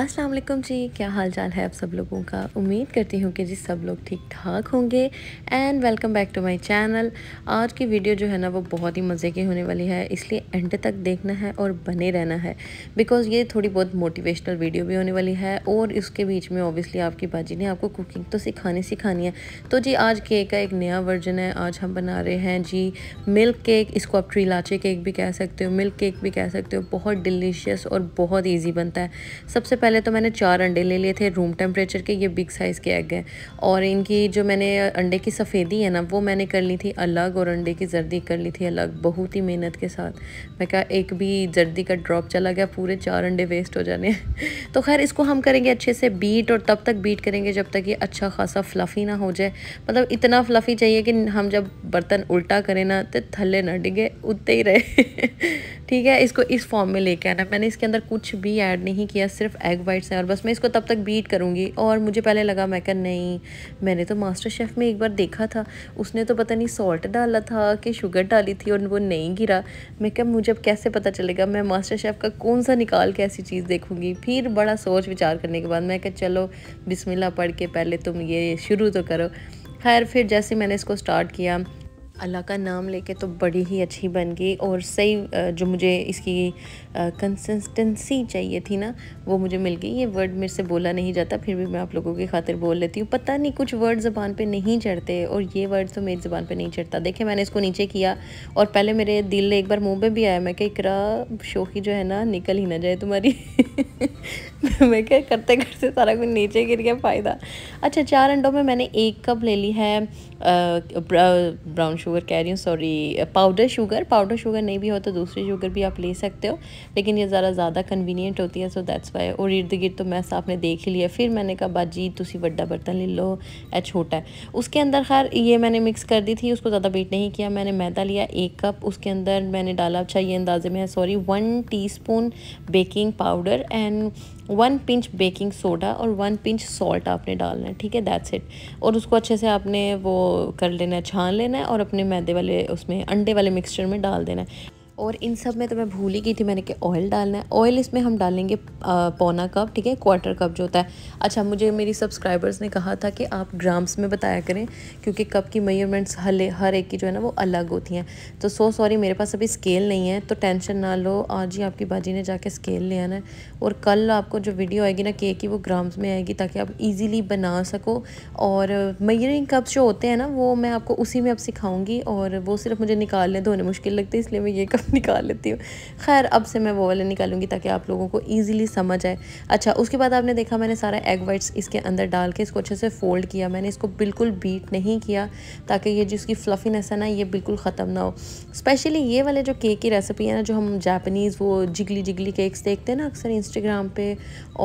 अस्सलाम वालेकुम जी क्या हाल चाल है आप सब लोगों का उम्मीद करती हूँ कि जी सब लोग ठीक ठाक होंगे and welcome back to my channel आज की वीडियो जो है ना वो बहुत ही मज़े की होने वाली है इसलिए एंड तक देखना है और बने रहना है बिकॉज़ ये थोड़ी बहुत मोटिवेशनल वीडियो भी होने वाली है और इसके बीच में ओबियसली आपकी बाजी ने आपको कुकिंग तो सिखानी सिखानी है तो जी आज केक का एक नया वर्जन है आज हम बना रहे हैं जी मिल्क केक इसको आप ट्री लाचे केक भी कह सकते हो मिल्क केक भी कह सकते हो बहुत डिलीशियस और बहुत ईजी बनता है सबसे पहले तो मैंने चार अंडे ले लिए थे रूम टेम्परेचर के ये बिग साइज़ के एग हैं और इनकी जो मैंने अंडे की सफ़ेदी है ना वो मैंने कर ली थी अलग और अंडे की जर्दी कर ली थी अलग बहुत ही मेहनत के साथ मैं कहा एक भी जर्दी का ड्रॉप चला गया पूरे चार अंडे वेस्ट हो जाने तो खैर इसको हम करेंगे अच्छे से बीट और तब तक बीट करेंगे जब तक ये अच्छा खासा फ्लफ़ी ना हो जाए मतलब इतना फ्लफ़ी चाहिए कि हम जब बर्तन उल्टा करें ना तो थल्ले ना डिगे उतते ही रहे ठीक है इसको इस फॉर्म में लेके आना मैंने इसके अंदर कुछ भी ऐड नहीं किया सिर्फ एग वाइट्स हैं और बस मैं इसको तब तक बीट करूँगी और मुझे पहले लगा मैं कहा नहीं मैंने तो मास्टर शेफ़ में एक बार देखा था उसने तो पता नहीं सॉल्ट डाला था कि शुगर डाली थी और वो नहीं गिरा मैं क्या मुझे अब कैसे पता चलेगा मैं मास्टर शेफ़ का कौन सा निकाल के ऐसी चीज़ देखूँगी फिर बड़ा सोच विचार करने के बाद मैं क्या चलो बिस्मिल्लाह पढ़ के पहले तुम ये शुरू तो करो खैर फिर जैसे मैंने इसको स्टार्ट किया अल्लाह का नाम लेके तो बड़ी ही अच्छी बन गई और सही जो मुझे इसकी कंसिस्टेंसी चाहिए थी ना वो मुझे मिल गई ये वर्ड मेरे से बोला नहीं जाता फिर भी मैं आप लोगों की खातिर बोल लेती हूँ पता नहीं कुछ वर्ड ज़बान पे नहीं चढ़ते और ये वर्ड तो मेरी ज़बान पे नहीं चढ़ता देखिए मैंने इसको नीचे किया और पहले मेरे दिल एक बार मुँह पे भी आया मैं क्या करा शोखी जो है ना निकल ही ना जाए तुम्हारी मैं क्या करते करते सारा कुछ नीचे गिर गया फ़ायदा अच्छा चार अंडों में मैंने एक कप ले ली है ब्राउन शुगर कह रही हूँ sorry powder sugar powder sugar नहीं भी हो तो दूसरी शुगर भी आप ले सकते हो लेकिन ये ज़रा ज़्यादा कन्वीनियंट होती है सो दैट्स वाई और इर्द गिर्द तो मैं आपने देख ही लिया फिर मैंने कहा बाजी तुम व्डा बर्तन ले लो ए छोटा है उसके अंदर खैर ये मैंने मिक्स कर दी थी उसको ज़्यादा बीट नहीं किया मैंने मैदा लिया एक कप उसके अंदर मैंने डाला अच्छा ये अंदाजे में है sorry one spoon baking powder and one pinch baking soda और वन पिंच सॉल्ट आपने डालना है ठीक है दैट्स इट और उसको अच्छे से आपने वो कर लेना है छान लेना है और अपने मैदे वाले उसमें अंडे वाले मिक्सचर में डाल देना है और इन सब में तो मैं भूल ही गई थी मैंने कि ऑयल डालना है ऑयल इसमें हम डालेंगे पौना कप ठीक है क्वार्टर कप जो होता है अच्छा मुझे मेरी सब्सक्राइबर्स ने कहा था कि आप ग्राम्स में बताया करें क्योंकि कप की मेजरमेंट्स हले हर एक की जो है ना वो अलग होती हैं तो सो सॉरी मेरे पास अभी स्केल नहीं है तो टेंशन ना लो आज ही आपकी बाजी ने जाके स्केल ले आना है और कल आपको जो वीडियो आएगी ना केक की वो ग्राम्स में आएगी ताकि आप ईज़िली बना सको और मयरिंग कप जो होते हैं ना वो मैं आपको उसी में अब सिखाऊँगी और वो सिर्फ मुझे निकालने धोने मुश्किल लगती है इसलिए मैं ये कप निकाल लेती हूँ खैर अब से मैं वो वाले निकालूंगी ताकि आप लोगों को ईजिली समझ आए अच्छा उसके बाद आपने देखा मैंने सारा एग वाइट्स इसके अंदर डाल के इसको अच्छे से फोल्ड किया मैंने इसको बिल्कुल बीट नहीं किया ताकि ये जिसकी फ्लफीनेस है ना ये बिल्कुल ख़त्म ना हो स्पेशली ये वाले जो केक की रेसिपी है ना जो हम जापनीज़ वो जिगली जिगली केक्स देखते हैं ना अक्सर इंस्टाग्राम पर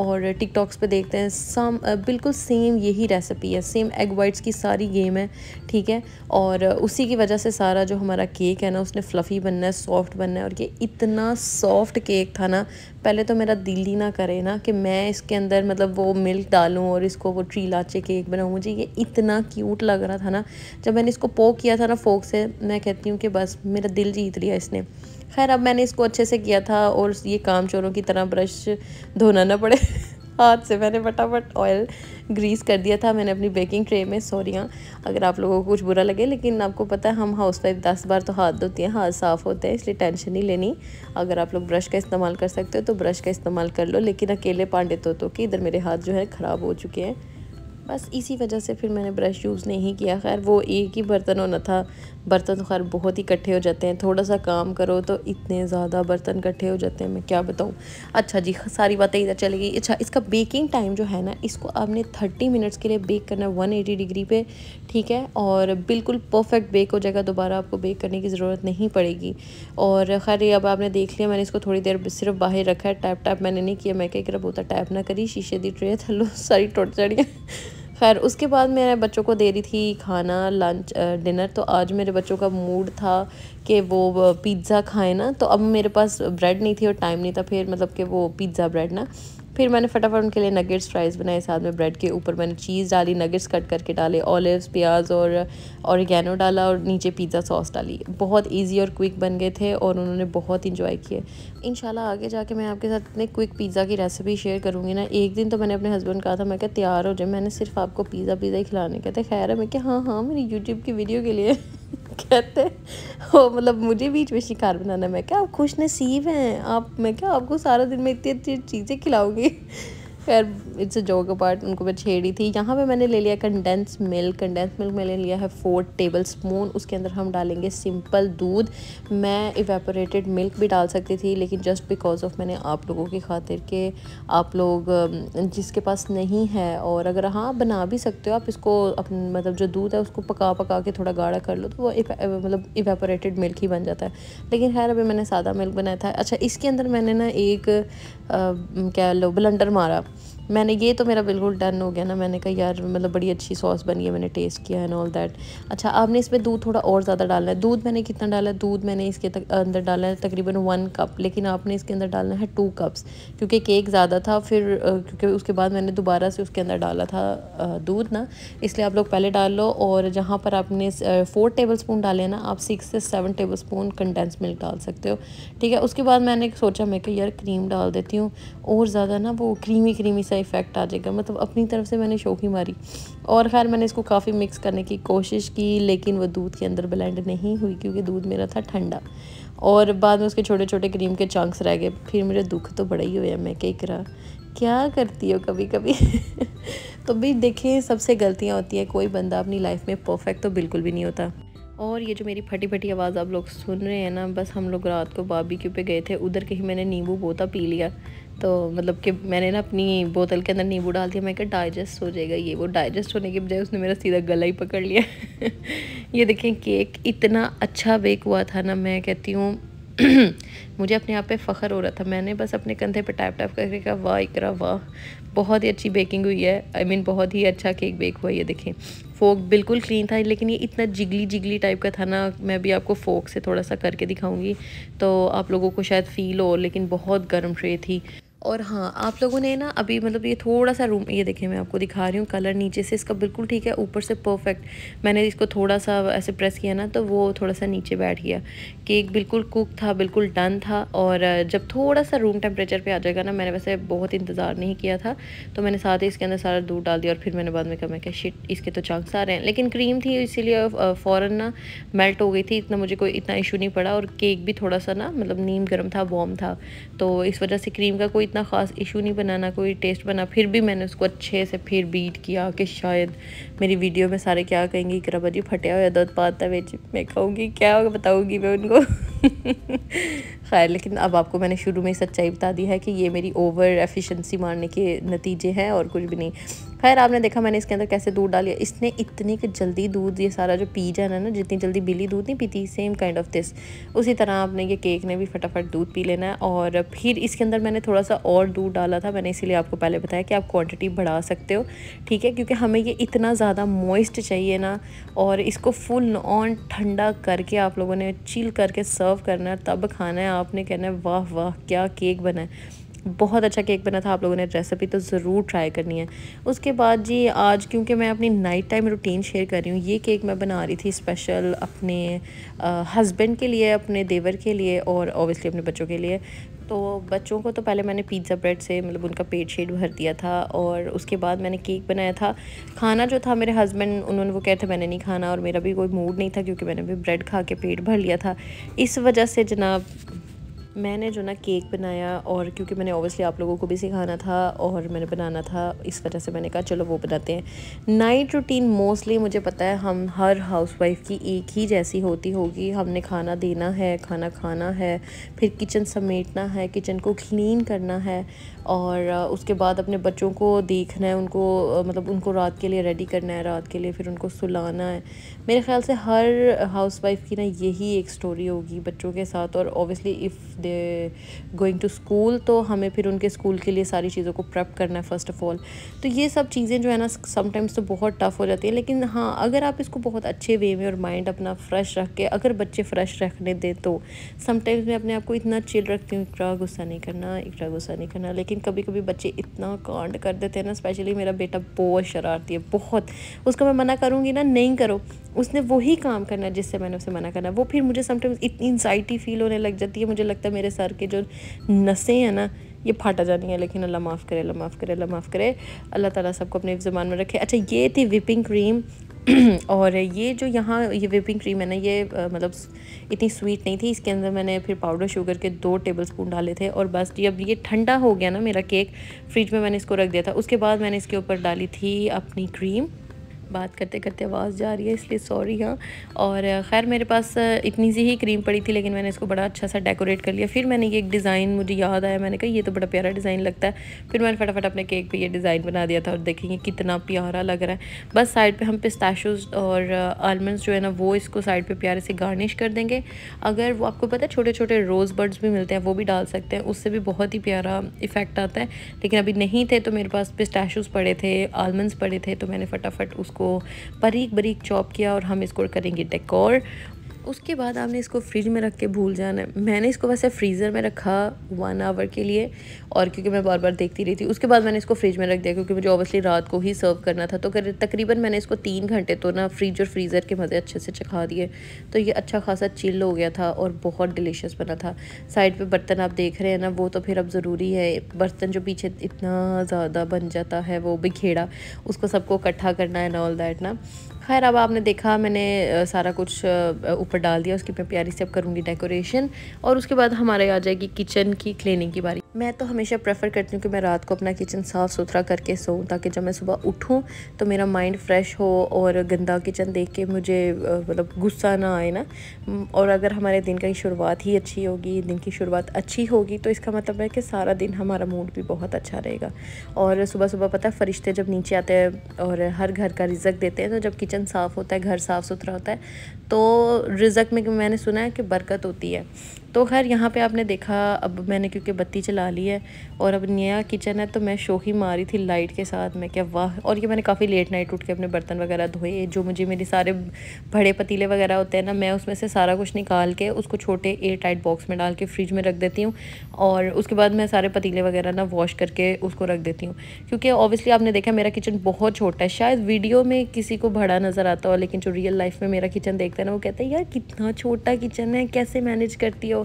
और टिकटॉक्स पर देखते हैं सम बिल्कुल सेम यही रेसिपी है सेम एग वाइट्स की सारी गेम है ठीक है और उसी की वजह से सारा जो हमारा केक है ना उसने फ्लफ़ी बनना है सॉफ्ट सॉफ्ट बनना है और ये इतना सॉफ्ट केक था ना पहले तो मेरा दिल ही ना करे ना कि मैं इसके अंदर मतलब वो मिल्क डालूँ और इसको वो ट्री लाचे केक बनाऊँ मुझे ये इतना क्यूट लग रहा था ना जब मैंने इसको पोक किया था ना फोक से मैं कहती हूँ कि बस मेरा दिल जीत लिया इसने खैर अब मैंने इसको अच्छे से किया था और ये काम चोरों की तरह ब्रश धोना ना पड़े हाथ से मैंने फटाफट ऑयल ग्रीस कर दिया था मैंने अपनी बेकिंग ट्रे में सोरियाँ अगर आप लोगों को कुछ बुरा लगे लेकिन आपको पता है हम हाउस वाइफ दस बार तो हाथ धोती हैं हाथ साफ़ होते हैं इसलिए टेंशन नहीं लेनी अगर आप लोग ब्रश का इस्तेमाल कर सकते हो तो ब्रश का इस्तेमाल कर लो लेकिन अकेले पांडे तो, तो कि इधर मेरे हाथ जो है ख़राब हो चुके हैं बस इसी वजह से फिर मैंने ब्रश यूज़ नहीं किया खैर वो एक ही बर्तन होना था बर्तन तो खैर बहुत ही इकट्ठे हो जाते हैं थोड़ा सा काम करो तो इतने ज़्यादा बर्तन इकट्ठे हो जाते हैं मैं क्या बताऊँ अच्छा जी सारी बातें इधर चली गई अच्छा इसका बेकिंग टाइम जो है ना इसको आपने थर्टी मिनट्स के लिए बेक करना वन एटी डिग्री पर ठीक है और बिल्कुल परफेक्ट बेक हो जाएगा दोबारा आपको बेक करने की ज़रूरत नहीं पड़ेगी और खैर अब आपने देख लिया मैंने इसको थोड़ी देर सिर्फ बाहर रखा है टैप टैप मैंने नहीं किया मैं क्या कर बोता टैप ना करी शीशे दी ट्रे थलो सारी टूट जानी खैर उसके बाद मैंने बच्चों को दे रही थी खाना लंच डिनर तो आज मेरे बच्चों का मूड था कि वो पिज़्ज़ा खाए ना तो अब मेरे पास ब्रेड नहीं थी और टाइम नहीं था फिर मतलब कि वो पिज़्ज़ा ब्रेड ना फिर मैंने फटाफट उनके लिए नगेट्स फ्राइज़ बनाए साथ में ब्रेड के ऊपर मैंने चीज़ डाली नगेट्स कट करके डाले ऑलिव्स प्याज और गैनो डाला और नीचे पिज़्ज़ा सॉस डाली बहुत ईजी और क्विक बन गए थे और उन्होंने बहुत इंजॉय किए इन आगे जाके मैं आपके साथ इतने क्विक पिज़्ज़ा की रेसिपी शेयर करूँगी ना एक दिन तो मैंने अपने हस्बैंड कहा था मैं क्या तैयार हो जाए मैंने सिर्फ आपको पिज़्ज़ा पिज़्ज़ा ही खिलाने कहते खैर है मैं क्या हाँ हाँ मेरी यूट्यूब की वीडियो के लिए कहते हो मतलब मुझे बीच में शिकार बनाना मैं क्या आप खुश नसीब हैं आप मैं क्या आपको सारा दिन में इतनी अच्छी चीज़ें खिलाऊंगी खैर इट्स अ जोक अपार्ट उनको मैं छेड़ी थी यहाँ पे मैंने ले लिया कंडेंस मिल्क कंडेंस मिल्क मैंने लिया है फोर टेबल स्पून उसके अंदर हम डालेंगे सिंपल दूध मैं इवेपोरेटेड मिल्क भी डाल सकती थी लेकिन जस्ट बिकॉज ऑफ मैंने आप लोगों की खातिर के आप लोग um, जिसके पास नहीं है और अगर हाँ बना भी सकते हो आप इसको अपने मतलब जो दूध है उसको पका पका के थोड़ा गाढ़ा कर लो तो वो मतलब इवेपोरेटेड मिल्क ही बन जाता है लेकिन खैर अभी मैंने सादा मिल्क बनाया था अच्छा इसके अंदर मैंने ना एक कह लो ब्लंडर मारा मैंने ये तो मेरा बिल्कुल डन हो गया ना मैंने कहा यार मतलब बड़ी अच्छी सॉस बनी है मैंने टेस्ट किया एंड ऑल दैट अच्छा आपने इसमें दूध थोड़ा और ज़्यादा डालना है दूध मैंने कितना डाला है दूध मैंने इसके तक, अंदर डाला है तकरीबन वन कप लेकिन आपने इसके अंदर डालना है टू कप्स क्योंकि केक ज़्यादा था फिर क्योंकि उसके बाद मैंने दोबारा से उसके अंदर डाला था दूध ना इसलिए आप लोग पहले डाल लो और जहाँ पर आपने फोर टेबल स्पून डाले ना आप सिक्स से seven tablespoon condensed milk डाल सकते हो ठीक है उसके बाद मैंने सोचा मैं कि यार क्रीम डाल देती हूँ और ज़्यादा ना वो क्रीमी क्रीमी सा का इफ़ेक्ट आ जाएगा मतलब अपनी तरफ से मैंने शोखी मारी और ख़ैर मैंने इसको काफ़ी मिक्स करने की कोशिश की लेकिन वो दूध के अंदर ब्लेंड नहीं हुई क्योंकि दूध मेरा था ठंडा और बाद में उसके छोटे छोटे क्रीम के चंक्स रह गए फिर मेरे दुख तो बड़ा ही हुआ मैं कई करा क्या करती हो कभी कभी तो भी देखिए सबसे गलतियाँ होती हैं कोई बंदा अपनी लाइफ में परफेक्ट तो बिल्कुल भी नहीं होता और ये जो मेरी फटी फटी आवाज़ आप लोग सुन रहे हैं ना बस हम लोग रात को बाबी बारबेक्यू पे गए थे उधर कहीं मैंने नींबू बोता पी लिया तो मतलब कि मैंने ना अपनी बोतल के अंदर नींबू डाल दिया मैं कहा डाइजेस्ट हो जाएगा ये वो डाइजेस्ट होने के बजाय उसने मेरा सीधा गला ही पकड़ लिया ये देखें केक इतना अच्छा बेक हुआ था ना मैं कहती हूँ मुझे अपने आप पे फ़ख्र हो रहा था मैंने बस अपने कंधे पे टैप टैप करके कहा वाह इकरा वाह बहुत ही अच्छी बेकिंग हुई है आई I मीन mean, बहुत ही अच्छा केक बेक हुआ ये देखें फोक बिल्कुल क्लीन था लेकिन ये इतना जिगली जिगली टाइप का था ना मैं भी आपको फोक से थोड़ा सा करके दिखाऊंगी तो आप लोगों को शायद फ़ील हो लेकिन बहुत गर्म ट्रे थी और हाँ आप लोगों ने ना अभी मतलब ये थोड़ा सा रूम ये देखें मैं आपको दिखा रही हूँ कलर नीचे से इसका बिल्कुल ठीक है ऊपर से परफेक्ट मैंने इसको थोड़ा सा ऐसे प्रेस किया ना तो वो थोड़ा सा नीचे बैठ गया केक बिल्कुल कुक था बिल्कुल डन था और जब थोड़ा सा रूम टेम्परेचर पे आ जाएगा ना मैंने वैसे बहुत इंतज़ार नहीं किया था तो मैंने साथ ही इसके अंदर सारा दूध डाल दिया और फिर मैंने बाद में कहा मैं क्या शिट इसके तो चांस आ रहे हैं लेकिन क्रीम थी इसीलिए फ़ौर ना मेल्ट हो गई थी इतना मुझे कोई इतना इशू नहीं पड़ा और केक भी थोड़ा सा ना मतलब नीम गर्म था वॉम था तो इस वजह से क्रीम का कोई इतना ख़ास इशू नहीं बनाना कोई टेस्ट बना फिर भी मैंने उसको अच्छे से फिर बीट किया कि शायद मेरी वीडियो में सारे क्या कहेंगे कि रबा जी फटिया हुआ दुध पाता बेच मैं कहूँगी क्या बताऊँगी मैं उनको खैर लेकिन अब आपको मैंने शुरू में ही सच्चाई बता दी है कि ये मेरी ओवर एफिशेंसी मारने के नतीजे हैं और कुछ भी नहीं खैर आपने देखा मैंने इसके अंदर कैसे दूध डाल लिया इसने इतनी जल्दी दूध ये सारा जो पी जाना ना जितनी जल्दी बिली दूध नहीं पीती सेम काइंड ऑफ दिस उसी तरह आपने ये केक ने भी फटाफट दूध पी लेना है और फिर इसके अंदर मैंने थोड़ा सा और दूध डाला था मैंने इसीलिए आपको पहले बताया कि आप क्वान्टिटी बढ़ा सकते हो ठीक है क्योंकि हमें ये इतना ज़्यादा मॉइस्ट चाहिए ना और इसको फुल ऑन ठंडा करके आप लोगों ने चिल करके सर्व करना है तब खाना है आपने कहना है वाह वाह क्या केक बना है बहुत अच्छा केक बना था आप लोगों ने रेसिपी तो ज़रूर ट्राई करनी है उसके बाद जी आज क्योंकि मैं अपनी नाइट टाइम रूटीन शेयर कर रही हूँ ये केक मैं बना रही थी स्पेशल अपने हस्बैंड के लिए अपने देवर के लिए और ओबियसली अपने बच्चों के लिए तो बच्चों को तो पहले मैंने पिज़्ज़ा ब्रेड से मतलब उनका पेट शेट भर दिया था और उसके बाद मैंने केक बनाया था खाना जो था मेरे हस्बैंड उन्होंने वो थे मैंने नहीं खाना और मेरा भी कोई मूड नहीं था क्योंकि मैंने भी ब्रेड खा के पेट भर लिया था इस वजह से जनाब मैंने जो ना केक बनाया और क्योंकि मैंने ओबियसली आप लोगों को भी सिखाना था और मैंने बनाना था इस वजह से मैंने कहा चलो वो बनाते हैं नाइट रूटीन मोस्टली मुझे पता है हम हर हाउसवाइफ की एक ही जैसी होती होगी हमने खाना देना है खाना खाना है फिर किचन समेटना है किचन को क्लीन करना है और उसके बाद अपने बच्चों को देखना है उनको मतलब उनको रात के लिए रेडी करना है रात के लिए फिर उनको सुलाना है मेरे ख्याल से हर हाउस वाइफ की ना यही एक स्टोरी होगी बच्चों के साथ और obviously if they going to school तो हमें फिर उनके स्कूल के लिए सारी चीज़ों को प्रेप करना है फ़र्स्ट ऑफ़ ऑल तो ये सब चीज़ें जो है ना समटाइम्स तो बहुत टफ़ हो जाती है लेकिन हाँ अगर आप इसको बहुत अच्छे वे में और माइंड अपना फ्रेश रख के अगर बच्चे फ्रेश रखने दें तो समटाइम्स मैं अपने आप को इतना चिल रखती हूँ इकरा गुस्सा नहीं करना इकरा गुस्सा नहीं करना लेकिन कभी कभी बच्चे इतना कांड कर देते हैं ना स्पेशली मेरा बेटा बहुत शरारती है बहुत उसको मैं मना करूँगी ना नहीं करो उसने वही काम करना जिससे मैंने उसे मना करना वो फिर मुझे समटाइम्स इतनी इन्जाइटी फील होने लग जाती है मुझे लगता है मेरे सर के जो नसें हैं ना ये फाटा जानी है लेकिन अल्लाह माफ़ करे अल्लाह माफ़ करे अल्लाह माफ़ करे अल्लाह ताला सबको अपने ज़ुबान में रखे अच्छा ये थी विपिंग क्रीम और ये जो यहाँ ये विपिंग क्रीम है ना ये मतलब इतनी स्वीट नहीं थी इसके अंदर मैंने फिर पाउडर शुगर के दो टेबल स्पून डाले थे और बस जब ये ठंडा हो गया ना मेरा केक फ्रिज में मैंने इसको रख दिया था उसके बाद मैंने इसके ऊपर डाली थी अपनी क्रीम बात करते करते आवाज़ जा रही है इसलिए सॉरी हाँ और खैर मेरे पास इतनी सी ही क्रीम पड़ी थी लेकिन मैंने इसको बड़ा अच्छा सा डेकोरेट कर लिया फिर मैंने ये एक डिज़ाइन मुझे याद आया मैंने कहा ये तो बड़ा प्यारा डिज़ाइन लगता है फिर मैंने फटाफट अपने केक पे ये डिज़ाइन बना दिया था और देखेंगे कितना प्यारा लग रहा है बस साइड पर हम पिस्ताशोज और आलमंड्स जो है ना वो इसको साइड पर प्यारे से गार्निश कर देंगे अगर वो आपको पता है छोटे छोटे रोज़ बर्ड्स भी मिलते हैं वो भी डाल सकते हैं उससे भी बहुत ही प्यारा इफ़ेक्ट आता है लेकिन अभी नहीं थे तो मेरे पास पिस्ताशोज पड़े थे आलमंड्स पड़े थे तो मैंने फटाफट उसको इसको बारीक बारीक चॉप किया और हम इसको करेंगे डेकोर उसके बाद आपने इसको फ्रिज में रख के भूल जाना है मैंने इसको वैसे फ्रीज़र में रखा वन आवर के लिए और क्योंकि मैं बार बार देखती रही थी उसके बाद मैंने इसको फ्रिज में रख दिया क्योंकि मुझे ऑब्वियसली रात को ही सर्व करना था तो तकरीबन मैंने इसको तीन घंटे तो ना फ्रिज और फ्रीज़र के मज़े अच्छे से चखा दिए तो ये अच्छा खासा चिल हो गया था और बहुत डिलीशियस बना था साइड पर बर्तन आप देख रहे हैं ना वो तो फिर अब ज़रूरी है बर्तन जो पीछे इतना ज़्यादा बन जाता है वो बिखेड़ा उसको सबको इकट्ठा करना है ना ऑल दैट ना खैर अब आपने देखा मैंने सारा कुछ ऊपर डाल दिया उसकी मैं प्यारी से अब करूँगी डेकोरेशन और उसके बाद हमारे आ जाएगी किचन की क्लीनिंग की बारी मैं तो हमेशा प्रेफर करती हूँ कि मैं रात को अपना किचन साफ़ सुथरा करके सोऊं ताकि जब मैं सुबह उठूँ तो मेरा माइंड फ्रेश हो और गंदा किचन देख के मुझे मतलब गुस्सा ना आए ना और अगर हमारे दिन की शुरुआत ही अच्छी होगी दिन की शुरुआत अच्छी होगी तो इसका मतलब है कि सारा दिन हमारा मूड भी बहुत अच्छा रहेगा और सुबह सुबह पता है फरिश्ते जब नीचे आते हैं और हर घर का रिजक देते हैं तो जब किचन साफ़ होता है घर साफ़ सुथरा होता है तो रिजक में मैंने सुना है कि बरकत होती है तो खैर यहाँ पे आपने देखा अब मैंने क्योंकि बत्ती चला ली है और अब नया किचन है तो मैं शोही मारी थी लाइट के साथ मैं क्या वाह और ये मैंने काफ़ी लेट नाइट उठ के अपने बर्तन वगैरह धोए जो मुझे मेरे सारे बड़े पतीले वगैरह होते हैं ना मैं उसमें से सारा कुछ निकाल के उसको छोटे एयर टाइट बॉक्स में डाल के फ्रिज में रख देती हूँ और उसके बाद मैं सारे पतीले वगैरह ना वॉश करके उसको रख देती हूँ क्योंकि ऑब्वियसली आपने देखा मेरा किचन बहुत छोटा है शायद वीडियो में किसी को बड़ा नज़र आता हो लेकिन जो रियल लाइफ में मेरा किचन देखते हैं ना वो कहते हैं यार कितना छोटा किचन है कैसे मैनेज करती हो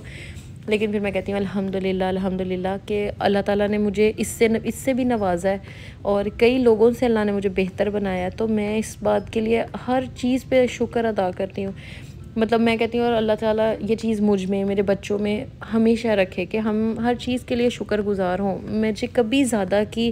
लेकिन फिर मैं कहती हूँ अल्हम्दुलिल्लाह अल्हम्दुलिल्लाह कि अल्लाह ताला ने मुझे इससे इससे भी नवाजा है और कई लोगों से अल्लाह ने मुझे बेहतर बनाया तो मैं इस बात के लिए हर चीज़ पे शुक्र अदा करती हूँ मतलब मैं कहती हूँ और अल्लाह ताला ये चीज़ मुझ में मेरे बच्चों में हमेशा रखे कि हम हर चीज़ के लिए शुक्र गुजार हों मुझे कभी ज़्यादा की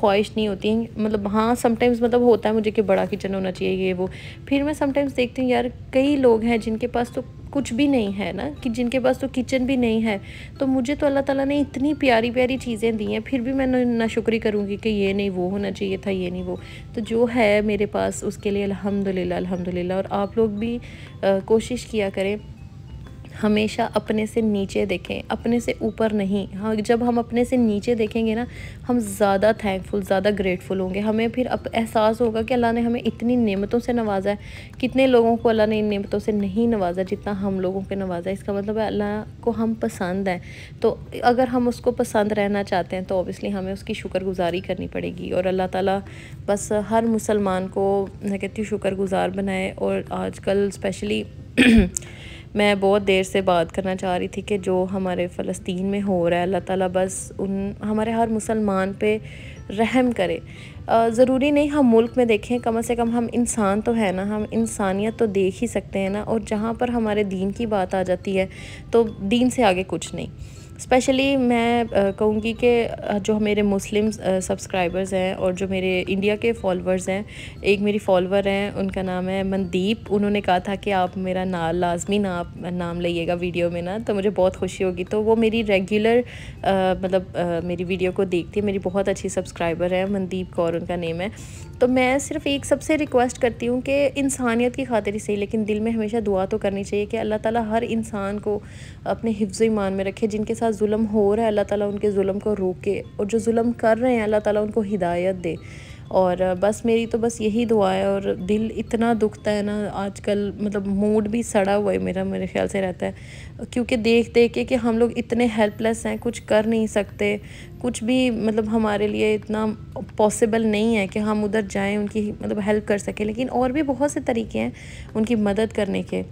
ख्वाहिश नहीं होती मतलब हाँ समटाइम्स मतलब होता है मुझे कि बड़ा किचन होना चाहिए ये वो फिर मैं समटाइम्स देखती हूँ यार कई लोग हैं जिनके पास तो कुछ भी नहीं है ना कि जिनके पास तो किचन भी नहीं है तो मुझे तो अल्लाह ताला ने इतनी प्यारी प्यारी चीज़ें दी हैं फिर भी मैं ना शुक्री करूँगी कि ये नहीं वो होना चाहिए था ये नहीं वो तो जो है मेरे पास उसके लिए अलहमदिल्ला अलहमदिल्ला और आप लोग भी आ, कोशिश किया करें हमेशा अपने से नीचे देखें अपने से ऊपर नहीं हाँ जब हम अपने से नीचे देखेंगे ना हम ज़्यादा थैंकफुल ज़्यादा ग्रेटफुल होंगे हमें फिर अब एहसास होगा कि अल्लाह ने हमें इतनी नेमतों से नवाजा है कितने लोगों को अल्लाह ने इन नेमतों से नहीं नवाजा जितना हम लोगों को नवाजा है इसका मतलब है अल्लाह को हम पसंद हैं तो अगर हम उसको पसंद रहना चाहते हैं तो ओबियसली हमें उसकी शुक्रगुजारी करनी पड़ेगी और अल्लाह ताली बस हर मुसलमान को मैं कहती हूँ शुक्रगुजार बनाए और आजकल स्पेशली मैं बहुत देर से बात करना चाह रही थी कि जो हमारे फ़लस्तीन में हो रहा है अल्लाह ताला बस उन हमारे हर मुसलमान पे रहम करे ज़रूरी नहीं हम मुल्क में देखें कम से कम हम इंसान तो है ना हम इंसानियत तो देख ही सकते हैं ना और जहाँ पर हमारे दीन की बात आ जाती है तो दीन से आगे कुछ नहीं स्पेशली मैं कहूँगी कि जो मेरे मुस्लिम सब्सक्राइबर्स हैं और जो मेरे इंडिया के फॉलोअर्स हैं एक मेरी फॉलोअर हैं उनका नाम है मनदीप उन्होंने कहा था कि आप मेरा ना लाजमी ना नाम लीएगा वीडियो में ना तो मुझे बहुत खुशी होगी तो वो मेरी रेगुलर मतलब मेरी वीडियो को देखती है मेरी बहुत अच्छी सब्सक्राइबर है मनदीप कौर उनका नेम है तो मैं सिर्फ एक सबसे रिक्वेस्ट करती हूँ कि इंसानियत की खातिर ही सही लेकिन दिल में हमेशा दुआ तो करनी चाहिए कि अल्लाह ताला हर इंसान को अपने हिफ्ज़ ईमान में रखे जिनके साथ जुल्म हो रहा है अल्लाह ताला उनके जुल्म को रोके और जो जुल्म कर रहे हैं अल्लाह ताला उनको हिदायत दे और बस मेरी तो बस यही दुआ है और दिल इतना दुखता है ना आजकल मतलब मूड भी सड़ा हुआ है मेरा मेरे ख्याल से रहता है क्योंकि देख देख के कि हम लोग इतने हेल्पलेस हैं कुछ कर नहीं सकते कुछ भी मतलब हमारे लिए इतना पॉसिबल नहीं है कि हम उधर जाएं उनकी मतलब हेल्प कर सकें लेकिन और भी बहुत से तरीके हैं उनकी मदद करने के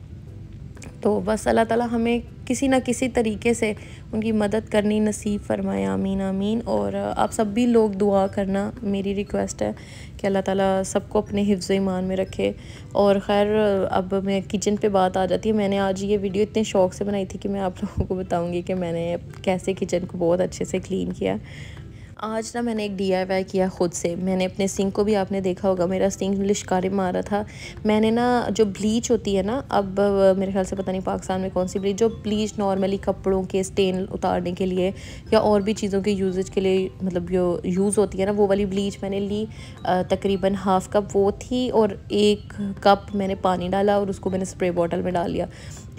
तो बस अल्लाह ताला हमें किसी ना किसी तरीके से उनकी मदद करनी नसीब फरमाए आमीन आमीन और आप सब भी लोग दुआ करना मेरी रिक्वेस्ट है कि अल्लाह ताला सबको अपने हिफ्ज़ ईमान में रखे और खैर अब मैं किचन पे बात आ जाती है मैंने आज ये वीडियो इतने शौक़ से बनाई थी कि मैं आप लोगों को बताऊँगी कि मैंने कैसे किचन को बहुत अच्छे से क्लीन किया आज ना मैंने एक डी किया ख़ुद से मैंने अपने सिंक को भी आपने देखा होगा मेरा सिंक लिशकारी मारा था मैंने ना जो ब्लीच होती है ना अब मेरे ख्याल से पता नहीं पाकिस्तान में कौन सी ब्लीच जो ब्लीच नॉर्मली कपड़ों के स्टेन उतारने के लिए या और भी चीज़ों के यूज के लिए मतलब जो यूज़ होती है ना वो वाली ब्लीच मैंने ली तकरीबन हाफ़ कप वो थी और एक कप मैंने पानी डाला और उसको मैंने स्प्रे बॉटल में डाल लिया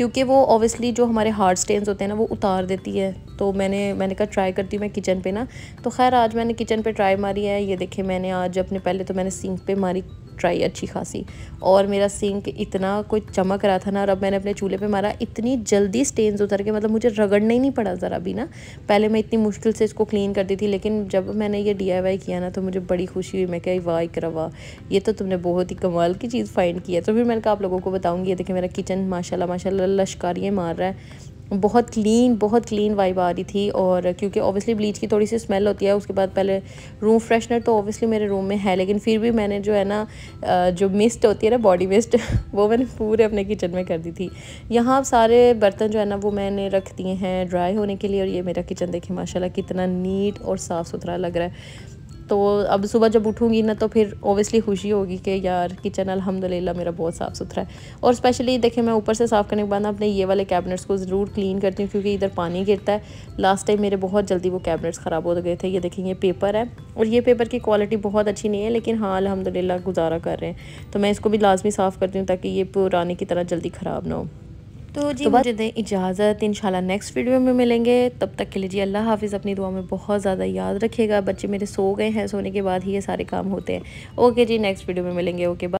क्योंकि वो ऑब्वियसली जो हमारे हार्ड स्टेन्स होते हैं ना वो उतार देती है तो मैंने मैंने कहा ट्राई करती हूँ मैं किचन पे ना तो खैर आज मैंने किचन पे ट्राई मारी है ये देखे मैंने आज अपने पहले तो मैंने सिंक पे मारी ट्राई अच्छी खासी और मेरा सिंक इतना कोई चमक रहा था ना और अब मैंने अपने चूल्हे पे मारा इतनी जल्दी स्टेन्स उतर के मतलब मुझे रगड़ना ही नहीं पड़ा ज़रा भी ना पहले मैं इतनी मुश्किल से इसको क्लीन करती थी लेकिन जब मैंने ये डी किया ना तो मुझे बड़ी खुशी हुई मैं क्या वाह करवा ये तो तुमने बहुत ही कमाल की चीज़ फाइंड की है तो फिर मैंने कहा आप लोगों को बताऊँगी ये देखिए मेरा किचन माशाला माशा लश्कारियाँ मार रहा है बहुत क्लीन बहुत क्लीन वाइब आ रही थी और क्योंकि ओबियसली ब्लीच की थोड़ी सी स्मेल होती है उसके बाद पहले रूम फ्रेशनर तो ओबियसली मेरे रूम में है लेकिन फिर भी मैंने जो है ना जो मिस्ट होती है ना बॉडी मिस्ट वो मैंने पूरे अपने किचन में कर दी थी यहाँ सारे बर्तन जो है ना वो मैंने रख दिए हैं ड्राई होने के लिए और ये मेरा किचन देखिए माशाला कितना नीट और साफ़ सुथरा लग रहा है तो अब सुबह जब उठूँगी ना तो फिर ओबियसली खुशी होगी कि यार किचन अलहमदिल्ला मेरा बहुत साफ़ सुथरा है और स्पेशली देखिए मैं ऊपर से साफ़ करने के बाद अपने ये वाले कैबिनेट्स को ज़रूर क्लीन करती हूँ क्योंकि इधर पानी गिरता है लास्ट टाइम मेरे बहुत जल्दी वो कैबिनेट्स ख़राब हो गए थे ये देखें ये पेपर है और ये पेपर की क्वालिटी बहुत अच्छी नहीं है लेकिन हाँ अलहमदिल्ला गुजारा कर रहे हैं तो मैं इसको भी लाजमी साफ़ करती हूँ ताकि ये पुराने की तरह जल्दी ख़राब ना हो तो जी तो मुझे दें इजाज़त इंशाल्लाह नेक्स्ट वीडियो में मिलेंगे तब तक के लिए जी अल्लाह हाफिज़ अपनी दुआ में बहुत ज़्यादा याद रखेगा बच्चे मेरे सो गए हैं सोने के बाद ही ये सारे काम होते हैं ओके जी नेक्स्ट वीडियो में मिलेंगे ओके